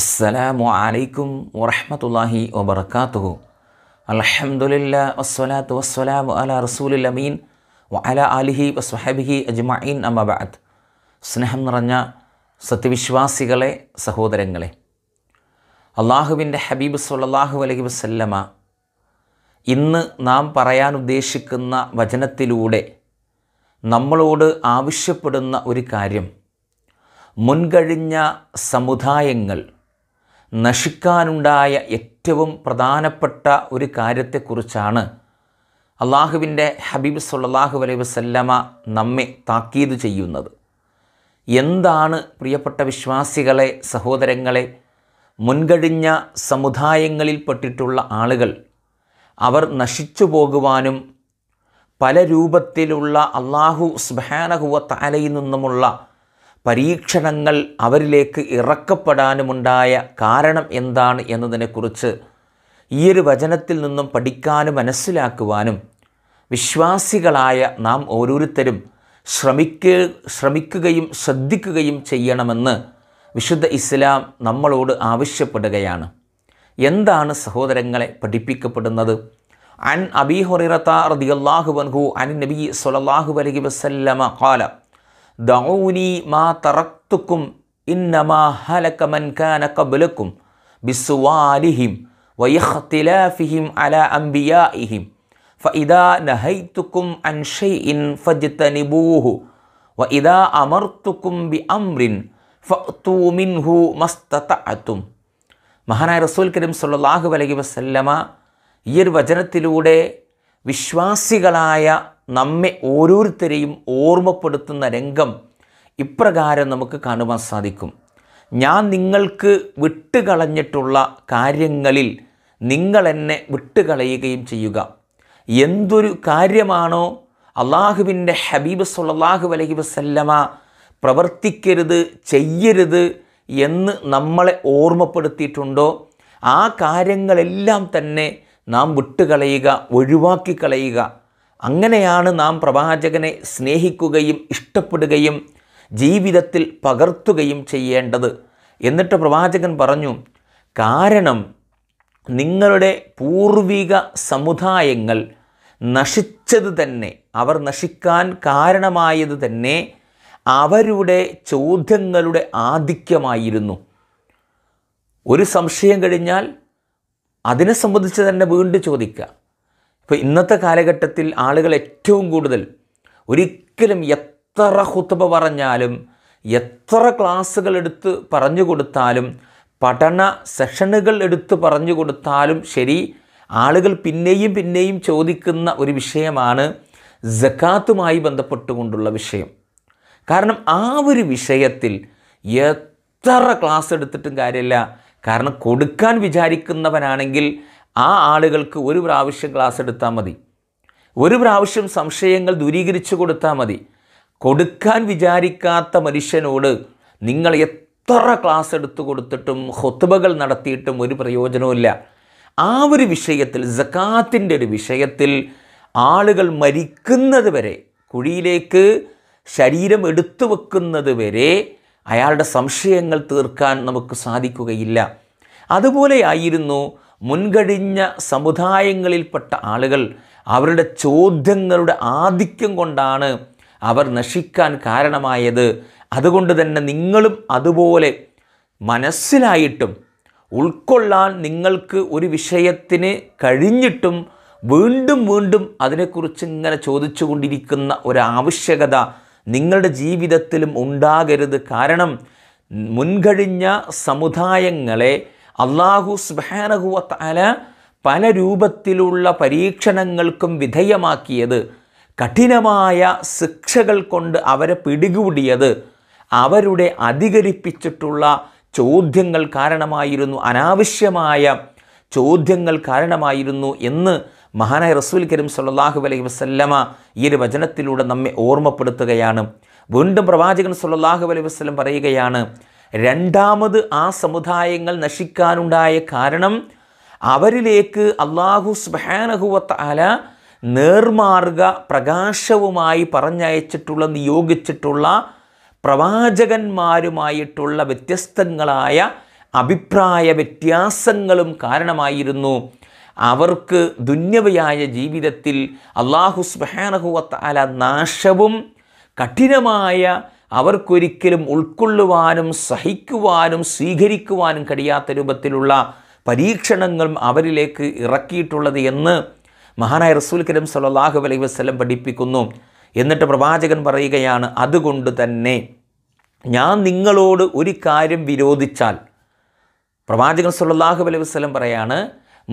അസ്സലാമു അലൈക്കും വറഹമത്തല്ലാഹി വബർക്കാത്തുഹു അലഹമുല്ല വസ്സലാത്തു വസ്സലാമു അല റസൂലുൽ അമീൻ അല അലിഹി വസ്വഹബിഹി അജ്മഈൻ അമ്മബാദ് സ്നേഹം നിറഞ്ഞ സത്യവിശ്വാസികളെ സഹോദരങ്ങളെ അള്ളാഹുവിൻ്റെ ഹബീബ് സല്ലാഹു അലഹി വസ്ല്ലമ ഇന്ന് നാം പറയാൻ ഉദ്ദേശിക്കുന്ന വചനത്തിലൂടെ നമ്മളോട് ആവശ്യപ്പെടുന്ന ഒരു കാര്യം മുൻകഴിഞ്ഞ സമുദായങ്ങൾ നശിക്കാനുണ്ടായ ഏറ്റവും പ്രധാനപ്പെട്ട ഒരു കാര്യത്തെക്കുറിച്ചാണ് അള്ളാഹുവിൻ്റെ ഹബീബ് സുല്ലാഹു അലൈഹി വസല്ലമ നമ്മെ താക്കീത് ചെയ്യുന്നത് എന്താണ് പ്രിയപ്പെട്ട വിശ്വാസികളെ സഹോദരങ്ങളെ മുൻകഴിഞ്ഞ സമുദായങ്ങളിൽപ്പെട്ടിട്ടുള്ള ആളുകൾ അവർ നശിച്ചു പോകുവാനും പല രൂപത്തിലുള്ള അള്ളാഹു സ്ബാനഹുവ താലയിൽ നിന്നുമുള്ള പരീക്ഷണങ്ങൾ അവരിലേക്ക് ഇറക്കപ്പെടാനുമുണ്ടായ കാരണം എന്താണ് എന്നതിനെക്കുറിച്ച് ഈ ഒരു വചനത്തിൽ നിന്നും പഠിക്കാനും മനസ്സിലാക്കുവാനും വിശ്വാസികളായ നാം ഓരോരുത്തരും ശ്രമിക്ക ശ്രമിക്കുകയും ശ്രദ്ധിക്കുകയും ചെയ്യണമെന്ന് വിശുദ്ധ ഇസ്ലാം നമ്മളോട് ആവശ്യപ്പെടുകയാണ് എന്താണ് സഹോദരങ്ങളെ പഠിപ്പിക്കപ്പെടുന്നത് അൻ അബി ഹൊറിറത്ത വൻഹു അൻ നബി സൊലല്ലാഹു വലഹി വസല്ലമ കാല ദഊനി മാ തറക്തുക്കും ഇന്നമാ ഹലക മൻ കാന കബലക്കും ബിസ്വാലിഹിം വയഖ്തിലാഫിഹിം അല അംബിയാഇഹിം ഫഇദാ നഹൈതുക്കും അൻ ഷൈഇൻ ഫജ്തനിബൂഹു വഇദാ അമർത്തുക്കും ബി അംറിൻ ഫഅ്തു മിൻഹു മസ്തതഅതും മഹാനായ റസൂൽ കരീം സല്ലല്ലാഹു അലൈഹി വസല്ലമ ഈ ഒരു വചനത്തിലൂടെ വിശ്വാസികളായ നമ്മെ ഓരോരുത്തരെയും ഓർമ്മപ്പെടുത്തുന്ന രംഗം ഇപ്രകാരം നമുക്ക് കാണുവാൻ സാധിക്കും ഞാൻ നിങ്ങൾക്ക് വിട്ടുകളഞ്ഞിട്ടുള്ള കാര്യങ്ങളിൽ നിങ്ങൾ എന്നെ വിട്ടുകളയുകയും ചെയ്യുക എന്തൊരു കാര്യമാണോ അള്ളാഹുവിൻ്റെ ഹബീബ് സുല്ലാഹു അലഹി വസല്ലമ പ്രവർത്തിക്കരുത് ചെയ്യരുത് എന്ന് നമ്മളെ ഓർമ്മപ്പെടുത്തിയിട്ടുണ്ടോ ആ കാര്യങ്ങളെല്ലാം തന്നെ നാം വിട്ടുകളയുക ഒഴിവാക്കി കളയുക അങ്ങനെയാണ് നാം പ്രവാചകനെ സ്നേഹിക്കുകയും ഇഷ്ടപ്പെടുകയും ജീവിതത്തിൽ പകർത്തുകയും ചെയ്യേണ്ടത് എന്നിട്ട് പ്രവാചകൻ പറഞ്ഞു കാരണം നിങ്ങളുടെ പൂർവിക സമുദായങ്ങൾ നശിച്ചത് തന്നെ അവർ നശിക്കാൻ കാരണമായത് തന്നെ അവരുടെ ചോദ്യങ്ങളുടെ ആധിക്യമായിരുന്നു ഒരു സംശയം കഴിഞ്ഞാൽ അതിനെ സംബന്ധിച്ച് തന്നെ വീണ്ടും ചോദിക്കുക ഇപ്പോൾ ഇന്നത്തെ കാലഘട്ടത്തിൽ ആളുകൾ ഏറ്റവും കൂടുതൽ ഒരിക്കലും എത്ര ഹുത്തബ പറഞ്ഞാലും എത്ര ക്ലാസ്സുകൾ എടുത്ത് പറഞ്ഞു കൊടുത്താലും പഠന സെഷനുകൾ എടുത്ത് പറഞ്ഞു കൊടുത്താലും ശരി ആളുകൾ പിന്നെയും പിന്നെയും ചോദിക്കുന്ന ഒരു വിഷയമാണ് ജക്കാത്തുമായി ബന്ധപ്പെട്ടുകൊണ്ടുള്ള വിഷയം കാരണം ആ ഒരു വിഷയത്തിൽ എത്ര ക്ലാസ് എടുത്തിട്ടും കാര്യമില്ല കാരണം കൊടുക്കാൻ വിചാരിക്കുന്നവനാണെങ്കിൽ ആ ആളുകൾക്ക് ഒരു പ്രാവശ്യം ക്ലാസ് എടുത്താൽ മതി ഒരു പ്രാവശ്യം സംശയങ്ങൾ ദൂരീകരിച്ചു കൊടുത്താൽ മതി കൊടുക്കാൻ വിചാരിക്കാത്ത മനുഷ്യനോട് നിങ്ങൾ എത്ര ക്ലാസ് എടുത്തു കൊടുത്തിട്ടും ഹൊത്തുബകൾ നടത്തിയിട്ടും ഒരു പ്രയോജനവുമില്ല ആ ഒരു വിഷയത്തിൽ ജക്കാത്തിൻ്റെ ഒരു വിഷയത്തിൽ ആളുകൾ മരിക്കുന്നത് വരെ കുഴിയിലേക്ക് ശരീരം എടുത്തു വെക്കുന്നത് വരെ അയാളുടെ സംശയങ്ങൾ തീർക്കാൻ നമുക്ക് സാധിക്കുകയില്ല അതുപോലെയായിരുന്നു മുൻകഴിഞ്ഞ സമുദായങ്ങളിൽപ്പെട്ട ആളുകൾ അവരുടെ ചോദ്യങ്ങളുടെ ആധിക്യം കൊണ്ടാണ് അവർ നശിക്കാൻ കാരണമായത് അതുകൊണ്ട് തന്നെ നിങ്ങളും അതുപോലെ മനസ്സിലായിട്ടും ഉൾക്കൊള്ളാൻ നിങ്ങൾക്ക് ഒരു വിഷയത്തിന് കഴിഞ്ഞിട്ടും വീണ്ടും വീണ്ടും അതിനെക്കുറിച്ച് ഇങ്ങനെ ചോദിച്ചുകൊണ്ടിരിക്കുന്ന ഒരാവശ്യകത നിങ്ങളുടെ ജീവിതത്തിലും ഉണ്ടാകരുത് കാരണം മുൻകഴിഞ്ഞ സമുദായങ്ങളെ അള്ളാഹു സുബാനഹുവത്ത് പല രൂപത്തിലുള്ള പരീക്ഷണങ്ങൾക്കും വിധേയമാക്കിയത് കഠിനമായ ശിക്ഷകൾ കൊണ്ട് അവരെ പിടികൂടിയത് അവരുടെ അധികരിപ്പിച്ചിട്ടുള്ള ചോദ്യങ്ങൾ കാരണമായിരുന്നു അനാവശ്യമായ ചോദ്യങ്ങൾ കാരണമായിരുന്നു എന്ന് മഹാനായ റസൂൽ കരീം സല്ലാഹു അലൈഹി വസ്ല്ലമ ഈ ഒരു വചനത്തിലൂടെ നമ്മെ ഓർമ്മപ്പെടുത്തുകയാണ് വീണ്ടും പ്രവാചകൻ സല്ലാഹു അലൈഹി വസ്ലം പറയുകയാണ് രണ്ടാമത് ആ സമുദായങ്ങൾ നശിക്കാനുണ്ടായ കാരണം അവരിലേക്ക് അള്ളാഹു സുബാനഹുവത്ത് അല നേർമാർഗ പ്രകാശവുമായി പറഞ്ഞയച്ചിട്ടുള്ള നിയോഗിച്ചിട്ടുള്ള പ്രവാചകന്മാരുമായിട്ടുള്ള വ്യത്യസ്തങ്ങളായ അഭിപ്രായ വ്യത്യാസങ്ങളും കാരണമായിരുന്നു അവർക്ക് ദുന്യവയായ ജീവിതത്തിൽ അള്ളാഹു സ്ബഹാനഹുവത്ത് അല നാശവും കഠിനമായ അവർക്കൊരിക്കലും ഉൾക്കൊള്ളുവാനും സഹിക്കുവാനും സ്വീകരിക്കുവാനും കഴിയാത്ത രൂപത്തിലുള്ള പരീക്ഷണങ്ങളും അവരിലേക്ക് ഇറക്കിയിട്ടുള്ളത് എന്ന് മഹാനായ റസൂൽ കരീം സലാഹു അലൈഹി വസ്ലം പഠിപ്പിക്കുന്നു എന്നിട്ട് പ്രവാചകൻ പറയുകയാണ് അതുകൊണ്ട് തന്നെ ഞാൻ നിങ്ങളോട് ഒരു കാര്യം വിരോധിച്ചാൽ പ്രവാചകൻ സുല്ലാഹു അലൈഹി വസ്ലം പറയാണ്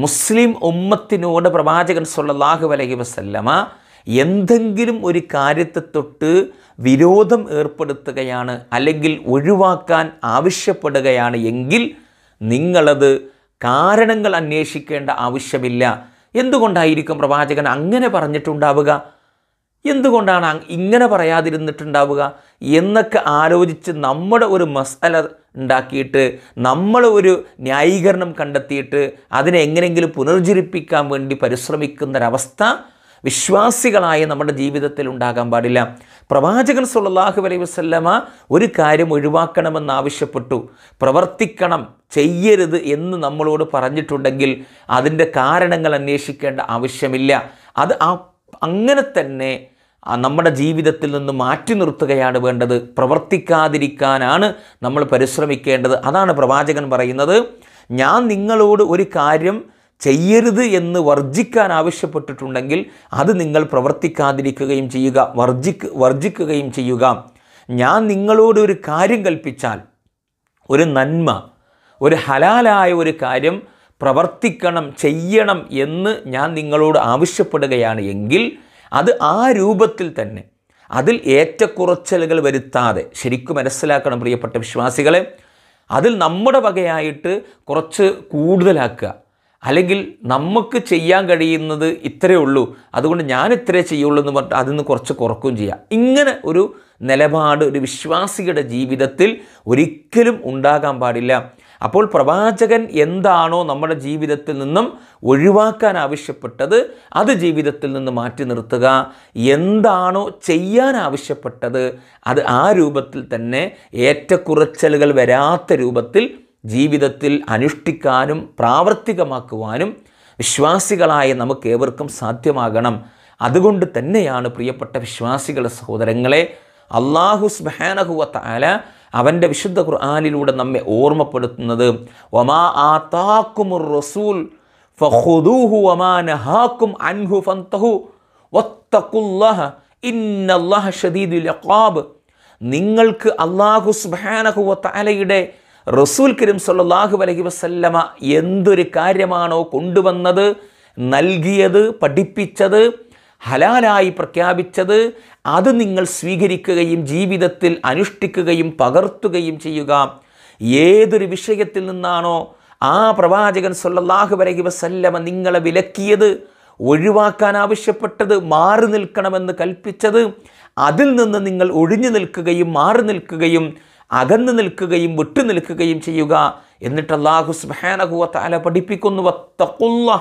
മുസ്ലിം ഉമ്മത്തിനോട് പ്രവാചകൻ സുല്ലാഹു അലൈഹി വസ്ലമ എന്തെങ്കിലും ഒരു കാര്യത്തെ തൊട്ട് വിരോധം ഏർപ്പെടുത്തുകയാണ് അല്ലെങ്കിൽ ഒഴിവാക്കാൻ ആവശ്യപ്പെടുകയാണ് എങ്കിൽ നിങ്ങളത് കാരണങ്ങൾ അന്വേഷിക്കേണ്ട ആവശ്യമില്ല എന്തുകൊണ്ടായിരിക്കും പ്രവാചകൻ അങ്ങനെ പറഞ്ഞിട്ടുണ്ടാവുക എന്തുകൊണ്ടാണ് ഇങ്ങനെ പറയാതിരുന്നിട്ടുണ്ടാവുക എന്നൊക്കെ ആലോചിച്ച് നമ്മുടെ ഒരു മസല ഉണ്ടാക്കിയിട്ട് നമ്മൾ ഒരു ന്യായീകരണം കണ്ടെത്തിയിട്ട് അതിനെ എങ്ങനെയെങ്കിലും പുനർജീവിപ്പിക്കാൻ വേണ്ടി പരിശ്രമിക്കുന്നൊരവസ്ഥ വിശ്വാസികളായ നമ്മുടെ ജീവിതത്തിൽ ഉണ്ടാകാൻ പാടില്ല പ്രവാചകൻ സുല്ലാഹു അലൈ വസ്ല്ലമ ഒരു കാര്യം ഒഴിവാക്കണമെന്ന് ആവശ്യപ്പെട്ടു പ്രവർത്തിക്കണം ചെയ്യരുത് എന്ന് നമ്മളോട് പറഞ്ഞിട്ടുണ്ടെങ്കിൽ അതിൻ്റെ കാരണങ്ങൾ അന്വേഷിക്കേണ്ട ആവശ്യമില്ല അത് ആ അങ്ങനെ തന്നെ നമ്മുടെ ജീവിതത്തിൽ നിന്ന് മാറ്റി നിർത്തുകയാണ് വേണ്ടത് പ്രവർത്തിക്കാതിരിക്കാനാണ് നമ്മൾ പരിശ്രമിക്കേണ്ടത് അതാണ് പ്രവാചകൻ പറയുന്നത് ഞാൻ നിങ്ങളോട് ഒരു കാര്യം ചെയ്യരുത് എന്ന് വർജിക്കാൻ ആവശ്യപ്പെട്ടിട്ടുണ്ടെങ്കിൽ അത് നിങ്ങൾ പ്രവർത്തിക്കാതിരിക്കുകയും ചെയ്യുക വർജിക്ക് വർജിക്കുകയും ചെയ്യുക ഞാൻ നിങ്ങളോട് ഒരു കാര്യം കൽപ്പിച്ചാൽ ഒരു നന്മ ഒരു ഹലാലായ ഒരു കാര്യം പ്രവർത്തിക്കണം ചെയ്യണം എന്ന് ഞാൻ നിങ്ങളോട് ആവശ്യപ്പെടുകയാണ് എങ്കിൽ അത് ആ രൂപത്തിൽ തന്നെ അതിൽ ഏറ്റക്കുറച്ചലുകൾ വരുത്താതെ ശരിക്കും മനസ്സിലാക്കണം പ്രിയപ്പെട്ട വിശ്വാസികളെ അതിൽ നമ്മുടെ വകയായിട്ട് കുറച്ച് കൂടുതലാക്കുക അല്ലെങ്കിൽ നമുക്ക് ചെയ്യാൻ കഴിയുന്നത് ഇത്രയേ ഉള്ളൂ അതുകൊണ്ട് ഞാൻ ഇത്രയേ ചെയ്യുള്ളൂ എന്ന് പറഞ്ഞിട്ട് അതിൽ നിന്ന് കുറച്ച് കുറക്കും ചെയ്യാം ഇങ്ങനെ ഒരു നിലപാട് ഒരു വിശ്വാസിയുടെ ജീവിതത്തിൽ ഒരിക്കലും ഉണ്ടാകാൻ പാടില്ല അപ്പോൾ പ്രവാചകൻ എന്താണോ നമ്മുടെ ജീവിതത്തിൽ നിന്നും ഒഴിവാക്കാൻ ആവശ്യപ്പെട്ടത് അത് ജീവിതത്തിൽ നിന്ന് മാറ്റി നിർത്തുക എന്താണോ ചെയ്യാൻ ആവശ്യപ്പെട്ടത് അത് ആ രൂപത്തിൽ തന്നെ ഏറ്റക്കുറച്ചലുകൾ വരാത്ത രൂപത്തിൽ ജീവിതത്തിൽ അനുഷ്ഠിക്കാനും പ്രാവർത്തികമാക്കുവാനും വിശ്വാസികളായ നമുക്ക് ഏവർക്കും സാധ്യമാകണം അതുകൊണ്ട് തന്നെയാണ് പ്രിയപ്പെട്ട വിശ്വാസികളെ സഹോദരങ്ങളെ അള്ളാഹു സ്മഹാനഹുവത്ത അവൻ്റെ വിശുദ്ധ ഖുർആാനിലൂടെ നമ്മെ ഓർമ്മപ്പെടുത്തുന്നത് ഒമാ ആത്താക്കുമുർ റസൂൽ അൻഹു ഷദീദുൽ നിങ്ങൾക്ക് അള്ളാഹു സുബാനഹുവ റസൂൽ കരീം സല്ലാഹു അലഹി വസല്ലമ എന്തൊരു കാര്യമാണോ കൊണ്ടുവന്നത് നൽകിയത് പഠിപ്പിച്ചത് ഹലാലായി പ്രഖ്യാപിച്ചത് അത് നിങ്ങൾ സ്വീകരിക്കുകയും ജീവിതത്തിൽ അനുഷ്ഠിക്കുകയും പകർത്തുകയും ചെയ്യുക ഏതൊരു വിഷയത്തിൽ നിന്നാണോ ആ പ്രവാചകൻ സൊല്ലാഹു വരകി വസല്ലമ നിങ്ങളെ വിലക്കിയത് ഒഴിവാക്കാൻ ആവശ്യപ്പെട്ടത് മാറി നിൽക്കണമെന്ന് കൽപ്പിച്ചത് അതിൽ നിന്ന് നിങ്ങൾ ഒഴിഞ്ഞു നിൽക്കുകയും മാറി നിൽക്കുകയും അകന്നു നിൽക്കുകയും വിട്ടു നിൽക്കുകയും ചെയ്യുക എന്നിട്ട് അള്ളാഹു സുബാനഹുവ താല പഠിപ്പിക്കുന്നു വത്തക്കുള്ള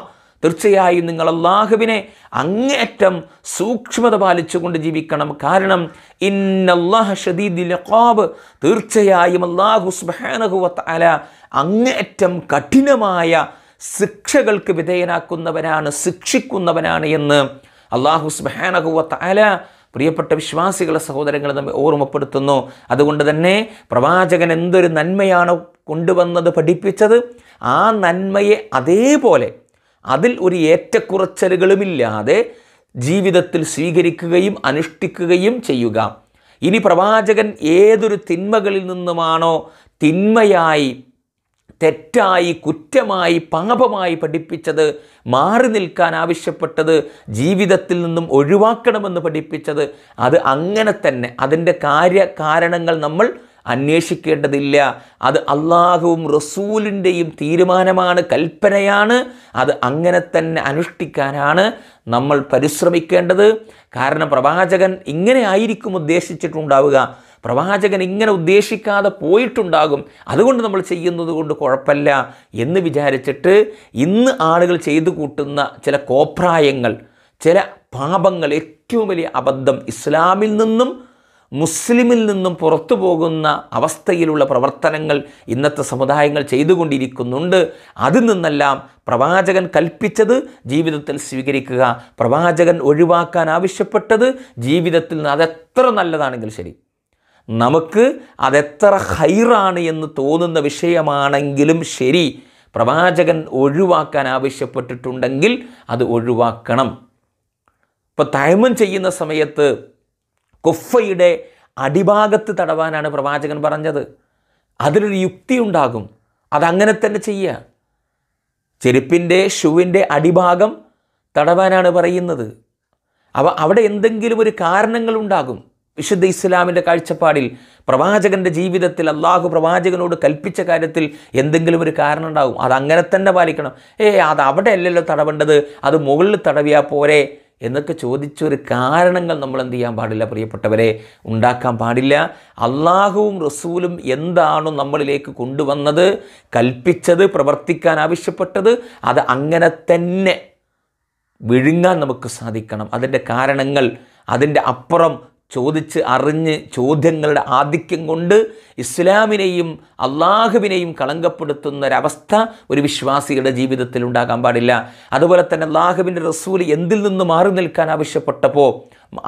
തീർച്ചയായും നിങ്ങൾ അള്ളാഹുവിനെ അങ്ങേറ്റം സൂക്ഷ്മത പാലിച്ചുകൊണ്ട് ജീവിക്കണം കാരണം ഇന്നല്ലാഹ ഖാബ് തീർച്ചയായും അള്ളാഹു സുബാനഹുവ താല അങ്ങേറ്റം കഠിനമായ ശിക്ഷകൾക്ക് വിധേയനാക്കുന്നവനാണ് ശിക്ഷിക്കുന്നവനാണ് എന്ന് അള്ളാഹു സുബാനഹുവ താല പ്രിയപ്പെട്ട വിശ്വാസികളെ സഹോദരങ്ങളെ നമ്മെ ഓർമ്മപ്പെടുത്തുന്നു അതുകൊണ്ട് തന്നെ പ്രവാചകൻ എന്തൊരു നന്മയാണ് കൊണ്ടുവന്നത് പഠിപ്പിച്ചത് ആ നന്മയെ അതേപോലെ അതിൽ ഒരു ഏറ്റക്കുറച്ചലുകളുമില്ലാതെ ജീവിതത്തിൽ സ്വീകരിക്കുകയും അനുഷ്ഠിക്കുകയും ചെയ്യുക ഇനി പ്രവാചകൻ ഏതൊരു തിന്മകളിൽ നിന്നുമാണോ തിന്മയായി തെറ്റായി കുറ്റമായി പാപമായി പഠിപ്പിച്ചത് മാറി നിൽക്കാൻ ആവശ്യപ്പെട്ടത് ജീവിതത്തിൽ നിന്നും ഒഴിവാക്കണമെന്ന് പഠിപ്പിച്ചത് അത് അങ്ങനെ തന്നെ അതിൻ്റെ കാര്യ കാരണങ്ങൾ നമ്മൾ അന്വേഷിക്കേണ്ടതില്ല അത് അള്ളാഹുവും റസൂലിൻ്റെയും തീരുമാനമാണ് കൽപ്പനയാണ് അത് അങ്ങനെ തന്നെ അനുഷ്ഠിക്കാനാണ് നമ്മൾ പരിശ്രമിക്കേണ്ടത് കാരണം പ്രവാചകൻ ഇങ്ങനെ ആയിരിക്കും ഉദ്ദേശിച്ചിട്ടുണ്ടാവുക പ്രവാചകൻ ഇങ്ങനെ ഉദ്ദേശിക്കാതെ പോയിട്ടുണ്ടാകും അതുകൊണ്ട് നമ്മൾ ചെയ്യുന്നത് കൊണ്ട് കുഴപ്പമില്ല എന്ന് വിചാരിച്ചിട്ട് ഇന്ന് ആളുകൾ ചെയ്തു കൂട്ടുന്ന ചില കോപ്രായങ്ങൾ ചില പാപങ്ങൾ ഏറ്റവും വലിയ അബദ്ധം ഇസ്ലാമിൽ നിന്നും മുസ്ലിമിൽ നിന്നും പുറത്തു പോകുന്ന അവസ്ഥയിലുള്ള പ്രവർത്തനങ്ങൾ ഇന്നത്തെ സമുദായങ്ങൾ ചെയ്തുകൊണ്ടിരിക്കുന്നുണ്ട് അതിൽ നിന്നെല്ലാം പ്രവാചകൻ കൽപ്പിച്ചത് ജീവിതത്തിൽ സ്വീകരിക്കുക പ്രവാചകൻ ഒഴിവാക്കാൻ ആവശ്യപ്പെട്ടത് ജീവിതത്തിൽ നിന്ന് അതെത്ര നല്ലതാണെങ്കിലും ശരി നമുക്ക് അതെത്ര ഹൈറാണ് എന്ന് തോന്നുന്ന വിഷയമാണെങ്കിലും ശരി പ്രവാചകൻ ഒഴിവാക്കാൻ ആവശ്യപ്പെട്ടിട്ടുണ്ടെങ്കിൽ അത് ഒഴിവാക്കണം ഇപ്പോൾ തയമം ചെയ്യുന്ന സമയത്ത് കൊഫയുടെ അടിഭാഗത്ത് തടവാനാണ് പ്രവാചകൻ പറഞ്ഞത് അതിലൊരു യുക്തി ഉണ്ടാകും അതങ്ങനെ തന്നെ ചെയ്യുക ചെരുപ്പിൻ്റെ ഷൂവിൻ്റെ അടിഭാഗം തടവാനാണ് പറയുന്നത് അവ അവിടെ എന്തെങ്കിലും ഒരു കാരണങ്ങളുണ്ടാകും വിശുദ്ധ ഇസ്ലാമിൻ്റെ കാഴ്ചപ്പാടിൽ പ്രവാചകൻ്റെ ജീവിതത്തിൽ അള്ളാഹു പ്രവാചകനോട് കൽപ്പിച്ച കാര്യത്തിൽ എന്തെങ്കിലും ഒരു കാരണം ഉണ്ടാകും അത് അങ്ങനെ തന്നെ പാലിക്കണം ഏ അത് അവിടെ അല്ലല്ലോ തടവേണ്ടത് അത് മുകളിൽ തടവിയാൽ പോരെ എന്നൊക്കെ ചോദിച്ചൊരു കാരണങ്ങൾ നമ്മൾ എന്ത് ചെയ്യാൻ പാടില്ല പ്രിയപ്പെട്ടവരെ ഉണ്ടാക്കാൻ പാടില്ല അള്ളാഹുവും റസൂലും എന്താണോ നമ്മളിലേക്ക് കൊണ്ടുവന്നത് കൽപ്പിച്ചത് പ്രവർത്തിക്കാൻ ആവശ്യപ്പെട്ടത് അത് അങ്ങനെ തന്നെ വിഴുങ്ങാൻ നമുക്ക് സാധിക്കണം അതിൻ്റെ കാരണങ്ങൾ അതിൻ്റെ അപ്പുറം ചോദിച്ച് അറിഞ്ഞ് ചോദ്യങ്ങളുടെ ആധിക്യം കൊണ്ട് ഇസ്ലാമിനെയും അള്ളാഹുവിനെയും കളങ്കപ്പെടുത്തുന്ന ഒരവസ്ഥ ഒരു വിശ്വാസിയുടെ ജീവിതത്തിൽ ഉണ്ടാകാൻ പാടില്ല അതുപോലെ തന്നെ അള്ളാഹുവിൻ്റെ റസൂൽ എന്തിൽ നിന്ന് മാറി നിൽക്കാൻ ആവശ്യപ്പെട്ടപ്പോൾ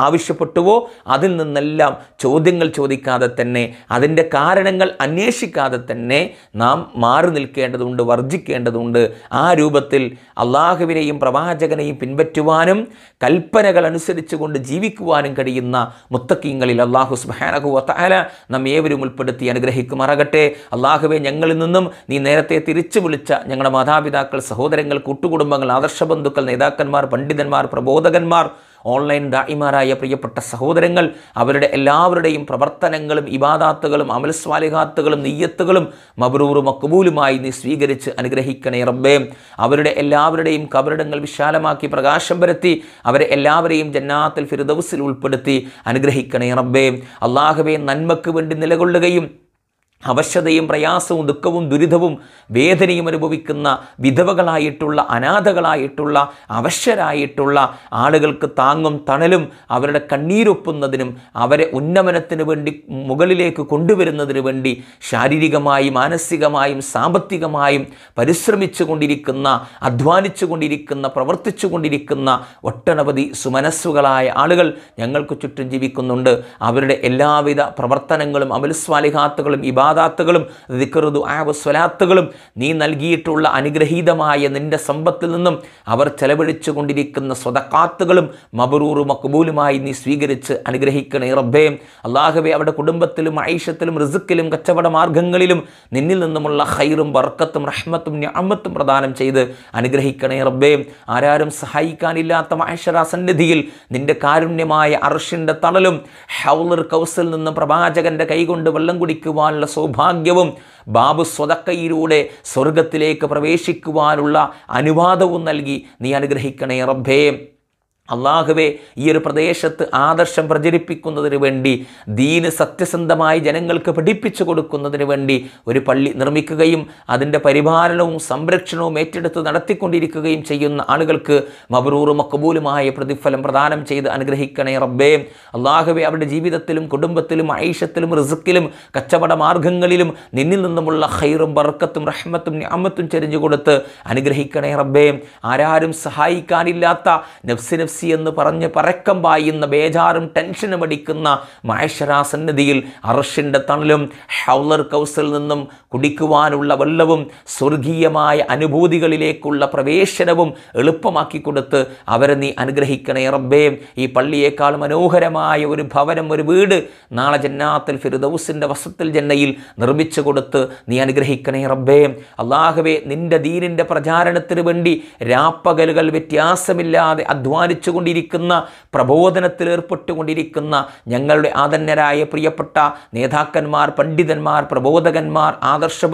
ആവശ്യപ്പെട്ടുവോ അതിൽ നിന്നെല്ലാം ചോദ്യങ്ങൾ ചോദിക്കാതെ തന്നെ അതിൻ്റെ കാരണങ്ങൾ അന്വേഷിക്കാതെ തന്നെ നാം മാറി നിൽക്കേണ്ടതുണ്ട് വർജിക്കേണ്ടതുണ്ട് ആ രൂപത്തിൽ അള്ളാഹുവിനെയും പ്രവാചകനെയും പിൻപറ്റുവാനും കൽപ്പനകൾ അനുസരിച്ചുകൊണ്ട് ജീവിക്കുവാനും കഴിയുന്ന മുത്തക്കീങ്ങളിൽ അള്ളാഹു സുബാനഹുഅല നാം ഏവരും ഉൾപ്പെടുത്തി അനുഗ്രഹിക്കുമാറാകട്ടെ അള്ളാഹുവെ ഞങ്ങളിൽ നിന്നും നീ നേരത്തെ തിരിച്ചു വിളിച്ച ഞങ്ങളുടെ മാതാപിതാക്കൾ സഹോദരങ്ങൾ കൂട്ടുകുടുംബങ്ങൾ ബന്ധുക്കൾ നേതാക്കന്മാർ പണ്ഡിതന്മാർ പ്രബോധകന്മാർ ഓൺലൈൻ ദായിമാരായ പ്രിയപ്പെട്ട സഹോദരങ്ങൾ അവരുടെ എല്ലാവരുടെയും പ്രവർത്തനങ്ങളും ഇബാദാത്തുകളും അമൽസ്വാലിഹാത്തുകളും നെയ്യത്തുകളും മബ്രൂറും മക്കബൂലുമായി നീ സ്വീകരിച്ച് അനുഗ്രഹിക്കണേ റബ്ബേ അവരുടെ എല്ലാവരുടെയും കവരിടങ്ങൾ വിശാലമാക്കി പ്രകാശം വരുത്തി അവരെ എല്ലാവരെയും ജന്നാത്തിൽ ഫിർദൌസിൽ ഉൾപ്പെടുത്തി അനുഗ്രഹിക്കണേ റബ്ബേ അള്ളാഹുവേ നന്മക്ക് വേണ്ടി നിലകൊള്ളുകയും അവശതയും പ്രയാസവും ദുഃഖവും ദുരിതവും വേദനയും അനുഭവിക്കുന്ന വിധവകളായിട്ടുള്ള അനാഥകളായിട്ടുള്ള അവശരായിട്ടുള്ള ആളുകൾക്ക് താങ്ങും തണലും അവരുടെ കണ്ണീരൊപ്പുന്നതിനും അവരെ ഉന്നമനത്തിന് വേണ്ടി മുകളിലേക്ക് കൊണ്ടുവരുന്നതിന് വേണ്ടി ശാരീരികമായി മാനസികമായും സാമ്പത്തികമായും പരിശ്രമിച്ചു കൊണ്ടിരിക്കുന്ന അധ്വാനിച്ചു കൊണ്ടിരിക്കുന്ന പ്രവർത്തിച്ചു കൊണ്ടിരിക്കുന്ന ഒട്ടനവധി സുമനസ്സുകളായ ആളുകൾ ഞങ്ങൾക്ക് ചുറ്റും ജീവിക്കുന്നുണ്ട് അവരുടെ എല്ലാവിധ പ്രവർത്തനങ്ങളും അമൽ സ്വാലിഹാത്തുകളും ഇബാ ഇബാദാത്തുകളും ദിക്കറുദു സ്വലാത്തുകളും നീ നൽകിയിട്ടുള്ള അനുഗ്രഹീതമായ നിൻ്റെ സമ്പത്തിൽ നിന്നും അവർ ചെലവഴിച്ചു കൊണ്ടിരിക്കുന്ന സ്വതക്കാത്തുകളും മബറൂറും മക്ബൂലുമായി നീ സ്വീകരിച്ച് അനുഗ്രഹിക്കണേ റബ്ബേ അള്ളാഹുബെ അവരുടെ കുടുംബത്തിലും ആയിഷത്തിലും റിസുക്കിലും കച്ചവട മാർഗങ്ങളിലും നിന്നിൽ നിന്നുമുള്ള ഹൈറും വർക്കത്തും റഹ്മത്തും ഞാമത്തും പ്രദാനം ചെയ്ത് അനുഗ്രഹിക്കണേ റബ്ബേ ആരാരും സഹായിക്കാനില്ലാത്ത മഹേശ്വരാ സന്നിധിയിൽ നിന്റെ കാരുണ്യമായ അർഷിൻ്റെ തണലും ഹൗലർ കൗസിൽ നിന്ന് പ്രവാചകൻ്റെ കൈകൊണ്ട് വെള്ളം കുടിക്കുവാനുള്ള സൗഭാഗ്യവും ബാബു സ്വതക്കയിലൂടെ സ്വർഗത്തിലേക്ക് പ്രവേശിക്കുവാനുള്ള അനുവാദവും നൽകി നീ അനുഗ്രഹിക്കണേ റബ്ബേ അള്ളാഹുവെ ഈ ഒരു പ്രദേശത്ത് ആദർശം പ്രചരിപ്പിക്കുന്നതിന് വേണ്ടി ദീന് സത്യസന്ധമായി ജനങ്ങൾക്ക് പഠിപ്പിച്ചു കൊടുക്കുന്നതിന് വേണ്ടി ഒരു പള്ളി നിർമ്മിക്കുകയും അതിൻ്റെ പരിപാലനവും സംരക്ഷണവും ഏറ്റെടുത്ത് നടത്തിക്കൊണ്ടിരിക്കുകയും ചെയ്യുന്ന ആളുകൾക്ക് മബറൂറും മക്കബൂലുമായ പ്രതിഫലം പ്രദാനം ചെയ്ത് അനുഗ്രഹിക്കണേ റബ്ബേ അള്ളാഹുവെ അവരുടെ ജീവിതത്തിലും കുടുംബത്തിലും ഐഷത്തിലും റിസുക്കിലും കച്ചവട മാർഗങ്ങളിലും നിന്നിൽ നിന്നുമുള്ള ഹൈറും ബർക്കത്തും റഹ്മത്തും ഞാമത്തും ചെരിഞ്ഞു കൊടുത്ത് അനുഗ്രഹിക്കണേ റബ്ബേ ആരാരും സഹായിക്കാനില്ലാത്ത നഫ്സി മെസ്സി എന്ന് പറഞ്ഞ് പരക്കം പായുന്ന ബേജാറും ടെൻഷനും അടിക്കുന്ന സന്നിധിയിൽ അറഷിൻ്റെ തണലും ഹൗലർ കൗസിൽ നിന്നും കുടിക്കുവാനുള്ള വെള്ളവും സ്വർഗീയമായ അനുഭൂതികളിലേക്കുള്ള പ്രവേശനവും എളുപ്പമാക്കി കൊടുത്ത് അവരെ നീ അനുഗ്രഹിക്കണേ റബ്ബേ ഈ പള്ളിയേക്കാൾ മനോഹരമായ ഒരു ഭവനം ഒരു വീട് നാളെ ജന്നാത്തിൽ ഫിറുദൌസിൻ്റെ വസത്തിൽ ജന്നയിൽ നിർമ്മിച്ചു കൊടുത്ത് നീ അനുഗ്രഹിക്കണേ റബ്ബേ അള്ളാഹുവേ നിൻ്റെ ദീനിൻ്റെ പ്രചാരണത്തിന് വേണ്ടി രാപ്പകലുകൾ വ്യത്യാസമില്ലാതെ അധ്വാനിച്ചു പ്രബോധനത്തിൽ ഏർപ്പെട്ടുകൊണ്ടിരിക്കുന്ന ഞങ്ങളുടെ ആദന്യരായ പ്രിയപ്പെട്ട നേതാക്കന്മാർ പണ്ഡിതന്മാർ പ്രബോധകന്മാർ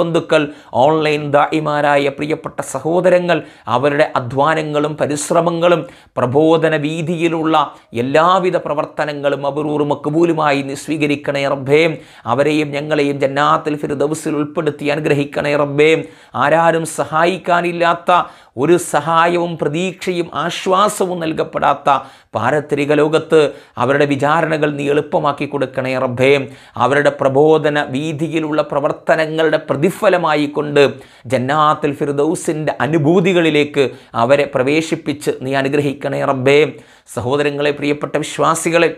ബന്ധുക്കൾ ഓൺലൈൻ ദായിമാരായ പ്രിയപ്പെട്ട സഹോദരങ്ങൾ അവരുടെ അധ്വാനങ്ങളും പരിശ്രമങ്ങളും പ്രബോധന വീതിയിലുള്ള എല്ലാവിധ പ്രവർത്തനങ്ങളും അബറൂർ മക്കബൂലുമായി സ്വീകരിക്കണേ റബ്ബേം അവരെയും ഞങ്ങളെയും ജന്നാത്തിൽ ഫിർ ദിവസിൽ ഉൾപ്പെടുത്തി അനുഗ്രഹിക്കണേ റബ്ബേം ആരാരും സഹായിക്കാനില്ലാത്ത ഒരു സഹായവും പ്രതീക്ഷയും ആശ്വാസവും നൽകപ്പെടാത്ത പാരത്രിക ലോകത്ത് അവരുടെ വിചാരണകൾ നീ എളുപ്പമാക്കി കൊടുക്കണേ റബ്ബേ അവരുടെ പ്രബോധന വീതിയിലുള്ള പ്രവർത്തനങ്ങളുടെ പ്രതിഫലമായിക്കൊണ്ട് ജന്നാത്തിൽ ഫിർദൌസിൻ്റെ അനുഭൂതികളിലേക്ക് അവരെ പ്രവേശിപ്പിച്ച് നീ അനുഗ്രഹിക്കണേ റബ്ബേ സഹോദരങ്ങളെ പ്രിയപ്പെട്ട വിശ്വാസികളെ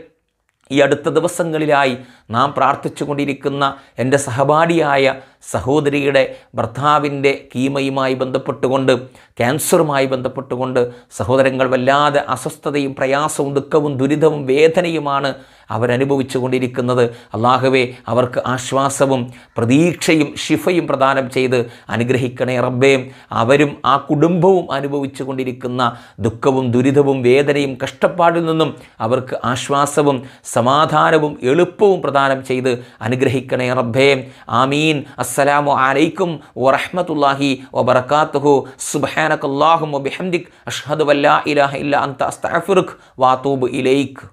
ഈ അടുത്ത ദിവസങ്ങളിലായി നാം പ്രാർത്ഥിച്ചു കൊണ്ടിരിക്കുന്ന എൻ്റെ സഹപാഠിയായ സഹോദരിയുടെ ഭർത്താവിൻ്റെ കീമയുമായി ബന്ധപ്പെട്ടുകൊണ്ട് ക്യാൻസറുമായി ബന്ധപ്പെട്ടുകൊണ്ട് സഹോദരങ്ങൾ വല്ലാതെ അസ്വസ്ഥതയും പ്രയാസവും ദുഃഖവും ദുരിതവും വേദനയുമാണ് അവരനുഭവിച്ചു കൊണ്ടിരിക്കുന്നത് അള്ളാഹുവെ അവർക്ക് ആശ്വാസവും പ്രതീക്ഷയും ഷിഫയും പ്രദാനം ചെയ്ത് അനുഗ്രഹിക്കണേ റബ്ബേ അവരും ആ കുടുംബവും അനുഭവിച്ചു കൊണ്ടിരിക്കുന്ന ദുഃഖവും ദുരിതവും വേദനയും കഷ്ടപ്പാടിൽ നിന്നും അവർക്ക് ആശ്വാസവും സമാധാനവും എളുപ്പവും പ്രദാനം ചെയ്ത് അനുഗ്രഹിക്കണേ റബ്ബേ ആമീൻ അസ്സലാമു അലൈക്കും വറഹ്മത്തുള്ളാഹി വബറകാതുഹു സുബ്ഹാനകല്ലാഹുമ്മ ബിഹംദിക് അഷ്ഹദു അല്ലാ ഇലാഹ ഇല്ല അൻത അസ്തഗ്ഫിറുക വഅതൂബു ഇലൈക്